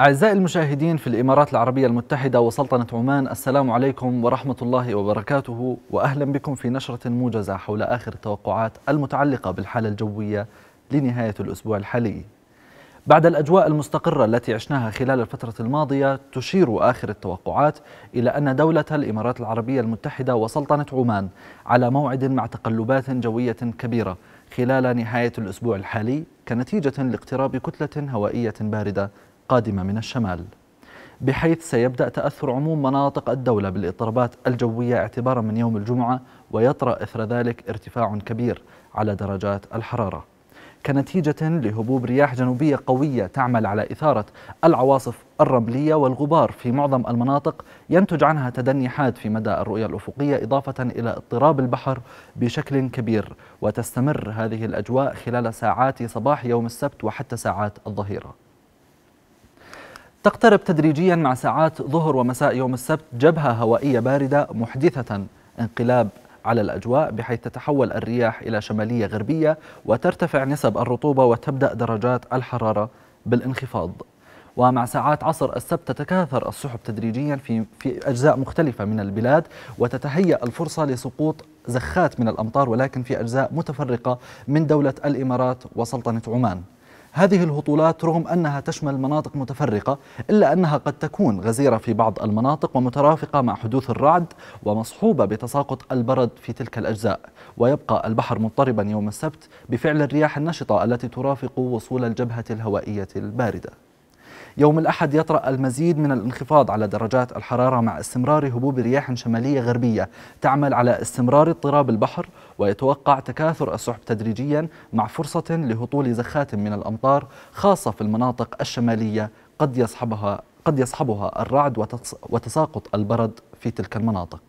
أعزائي المشاهدين في الإمارات العربية المتحدة وسلطنة عمان السلام عليكم ورحمة الله وبركاته وأهلا بكم في نشرة موجزة حول آخر التوقعات المتعلقة بالحالة الجوية لنهاية الأسبوع الحالي بعد الأجواء المستقرة التي عشناها خلال الفترة الماضية تشير آخر التوقعات إلى أن دولة الإمارات العربية المتحدة وسلطنة عمان على موعد مع تقلبات جوية كبيرة خلال نهاية الأسبوع الحالي كنتيجة لاقتراب كتلة هوائية باردة قادمة من الشمال بحيث سيبدأ تأثر عموم مناطق الدولة بالاضطرابات الجوية اعتبارا من يوم الجمعة ويطرأ إثر ذلك ارتفاع كبير على درجات الحرارة كنتيجة لهبوب رياح جنوبية قوية تعمل على إثارة العواصف الرملية والغبار في معظم المناطق ينتج عنها تدني حاد في مدى الرؤية الأفقية إضافة إلى اضطراب البحر بشكل كبير وتستمر هذه الأجواء خلال ساعات صباح يوم السبت وحتى ساعات الظهيرة تقترب تدريجيا مع ساعات ظهر ومساء يوم السبت جبهة هوائية باردة محدثة انقلاب على الأجواء بحيث تتحول الرياح إلى شمالية غربية وترتفع نسب الرطوبة وتبدأ درجات الحرارة بالانخفاض ومع ساعات عصر السبت تتكاثر السحب تدريجيا في في اجزاء مختلفه من البلاد وتتهيأ الفرصه لسقوط زخات من الامطار ولكن في اجزاء متفرقه من دوله الامارات وسلطنه عمان. هذه الهطولات رغم أنها تشمل مناطق متفرقة إلا أنها قد تكون غزيرة في بعض المناطق ومترافقة مع حدوث الرعد ومصحوبة بتساقط البرد في تلك الأجزاء ويبقى البحر مضطربا يوم السبت بفعل الرياح النشطة التي ترافق وصول الجبهة الهوائية الباردة يوم الأحد يطرأ المزيد من الانخفاض على درجات الحرارة مع استمرار هبوب رياح شمالية غربية تعمل على استمرار اضطراب البحر ويتوقع تكاثر السحب تدريجيا مع فرصة لهطول زخات من الأمطار خاصة في المناطق الشمالية قد يصحبها قد يصحبها الرعد وتساقط البرد في تلك المناطق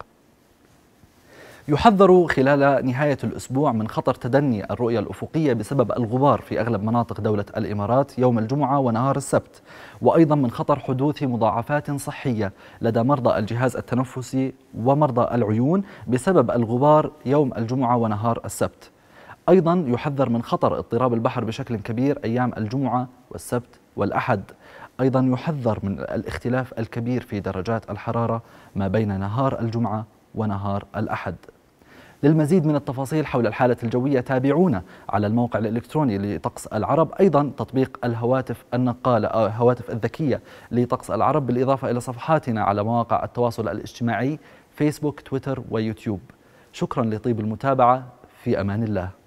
يحذر خلال نهاية الأسبوع من خطر تدني الرؤية الأفقية بسبب الغبار في أغلب مناطق دولة الإمارات يوم الجمعة ونهار السبت وأيضا من خطر حدوث مضاعفات صحية لدى مرضى الجهاز التنفسي ومرضى العيون بسبب الغبار يوم الجمعة ونهار السبت أيضا يحذر من خطر اضطراب البحر بشكل كبير أيام الجمعة والسبت والأحد أيضا يحذر من الاختلاف الكبير في درجات الحرارة ما بين نهار الجمعة ونهار الأحد للمزيد من التفاصيل حول الحالة الجوية تابعونا على الموقع الإلكتروني لطقس العرب أيضا تطبيق الهواتف النقالة أو الهواتف الذكية لطقس العرب بالإضافة إلى صفحاتنا على مواقع التواصل الاجتماعي فيسبوك تويتر ويوتيوب شكرا لطيب المتابعة في أمان الله